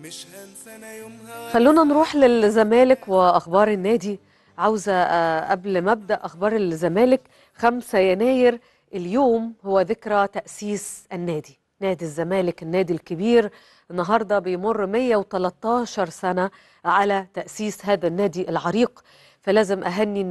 مش يومها خلونا نروح للزمالك واخبار النادي عاوزه آه، قبل ما ابدا اخبار الزمالك 5 يناير اليوم هو ذكرى تاسيس النادي نادي الزمالك النادي الكبير النهارده بيمر 113 سنه على تاسيس هذا النادي العريق فلازم اهني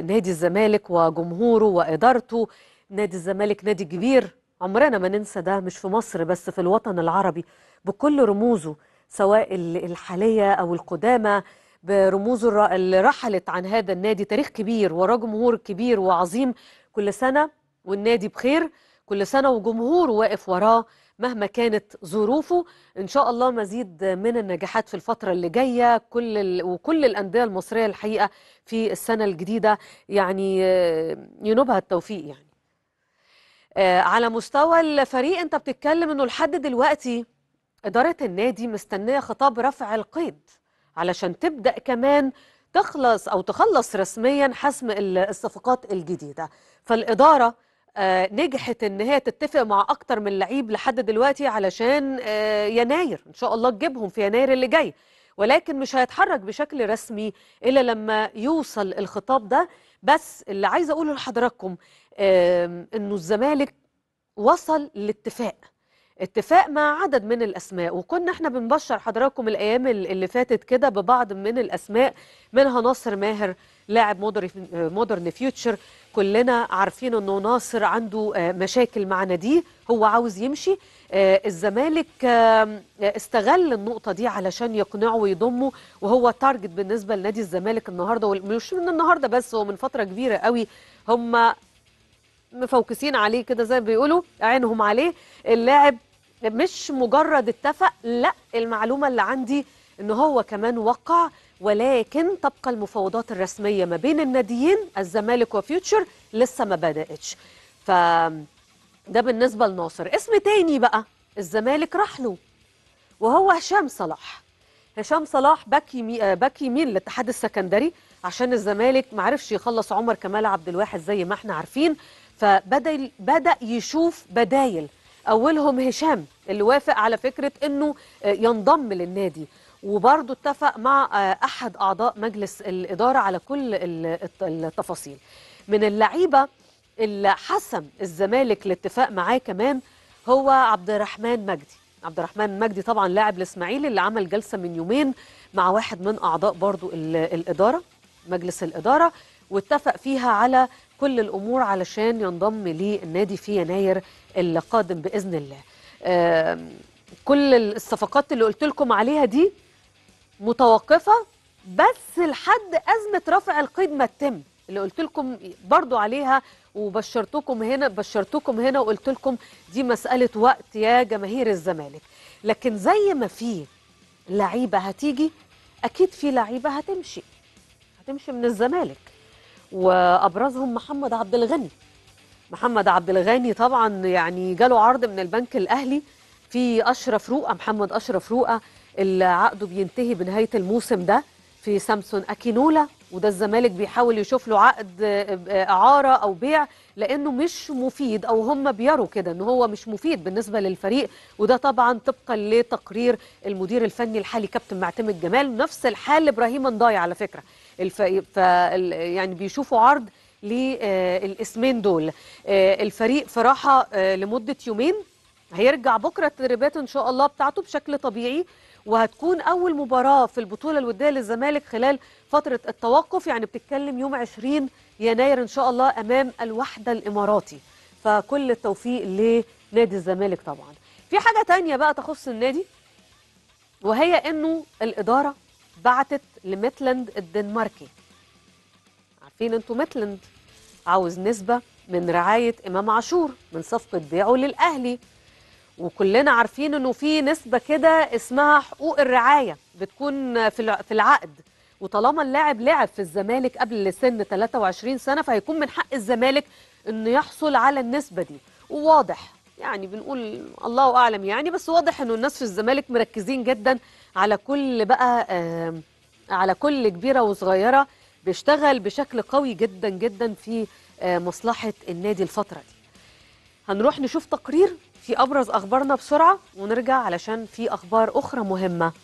نادي الزمالك وجمهوره وادارته نادي الزمالك نادي كبير عمرنا ما ننسى ده مش في مصر بس في الوطن العربي بكل رموزه سواء الحاليه او القدامى برموز اللي رحلت عن هذا النادي تاريخ كبير وراه جمهور كبير وعظيم كل سنه والنادي بخير كل سنه وجمهوره واقف وراه مهما كانت ظروفه ان شاء الله مزيد من النجاحات في الفتره اللي جايه كل ال... وكل الانديه المصريه الحقيقه في السنه الجديده يعني ينوبها آه، التوفيق يعني آه، على مستوى الفريق انت بتتكلم انه لحد دلوقتي إدارة النادي مستنية خطاب رفع القيد علشان تبدأ كمان تخلص أو تخلص رسميا حسم الصفقات الجديدة فالإدارة آه، نجحت ان هي تتفق مع اكتر من لعيب لحد دلوقتي علشان آه، يناير ان شاء الله تجيبهم في يناير اللي جاي ولكن مش هيتحرك بشكل رسمي الا لما يوصل الخطاب ده بس اللي عايزه اقوله لحضراتكم انه الزمالك وصل لاتفاق اتفاق مع عدد من الاسماء وكنا احنا بنبشر حضراتكم الايام اللي فاتت كده ببعض من الاسماء منها ناصر ماهر لاعب مودرن فيوتشر كلنا عارفين انه ناصر عنده آه، مشاكل مع ناديه هو عاوز يمشي آه، الزمالك استغل النقطه دي علشان يقنعه ويضمه وهو تارجت بالنسبه لنادي الزمالك النهارده ومش من النهارده بس هو من فتره كبيره قوي هم مفوكسين عليه كده زي ما بيقولوا عينهم عليه اللاعب مش مجرد اتفق لا المعلومة اللي عندي ان هو كمان وقع ولكن تبقى المفاوضات الرسمية ما بين الناديين الزمالك وفيوتشر لسه ما بدأتش ف ده بالنسبة لناصر اسم تاني بقى الزمالك راح له وهو هشام صلاح هشام صلاح باك مي... باك يمين الاتحاد السكندري عشان الزمالك ما عرفش يخلص عمر كمال عبد الواحد زي ما احنا عارفين فبدا بدا يشوف بدايل اولهم هشام اللي وافق على فكرة أنه آه، ينضم للنادي وبرضه اتفق مع آه، أحد أعضاء مجلس الإدارة على كل التفاصيل من اللعيبة اللي حسم الزمالك الاتفاق معاه كمان هو عبد الرحمن مجدي عبد الرحمن مجدي طبعا لاعب الاسماعيلي اللي عمل جلسه من يومين مع واحد من اعضاء برضو الاداره مجلس الاداره واتفق فيها على كل الامور علشان ينضم للنادي في يناير القادم باذن الله كل الصفقات اللي قلت لكم عليها دي متوقفه بس لحد ازمه رفع القيد ما تتم اللي قلت لكم برضو عليها وبشرتكم هنا بشرتكم هنا وقلت لكم دي مساله وقت يا جماهير الزمالك لكن زي ما في لعيبه هتيجي اكيد في لعيبه هتمشي هتمشي من الزمالك وابرزهم محمد عبد الغني محمد عبد الغني طبعا يعني جاله عرض من البنك الاهلي في اشرف رؤى محمد اشرف رؤى اللي عقده بينتهي بنهايه الموسم ده في سامسون اكينولا وده الزمالك بيحاول يشوف له عقد اعاره او بيع لانه مش مفيد او هم بيروا كده ان هو مش مفيد بالنسبه للفريق وده طبعا طبقا لتقرير المدير الفني الحالي كابتن معتمد جمال نفس الحال ابراهيم نضاي على فكره الف... ف... يعني بيشوفوا عرض للاسمين دول آه، الفريق في راحه آه، لمده يومين هيرجع بكره التدريبات ان شاء الله بتاعته بشكل طبيعي وهتكون اول مباراه في البطوله الوديه للزمالك خلال فتره التوقف يعني بتتكلم يوم 20 يناير ان شاء الله امام الوحده الاماراتي فكل التوفيق لنادي الزمالك طبعا في حاجه تانية بقى تخص النادي وهي انه الاداره بعتت لميتلاند الدنماركي عارفين انتوا متلند عاوز نسبة من رعاية إمام عاشور من صفقة بيعه للأهلي وكلنا عارفين انه في نسبة كده اسمها حقوق الرعاية بتكون في العقد وطالما اللاعب لعب في الزمالك قبل سن 23 سنة فهيكون من حق الزمالك انه يحصل على النسبة دي وواضح يعني بنقول الله اعلم يعني بس واضح انه الناس في الزمالك مركزين جدا على كل بقى آه، على كل كبيره وصغيره بيشتغل بشكل قوي جدا جدا في آه، مصلحه النادي الفتره دي هنروح نشوف تقرير في ابرز اخبارنا بسرعه ونرجع علشان في اخبار اخرى مهمه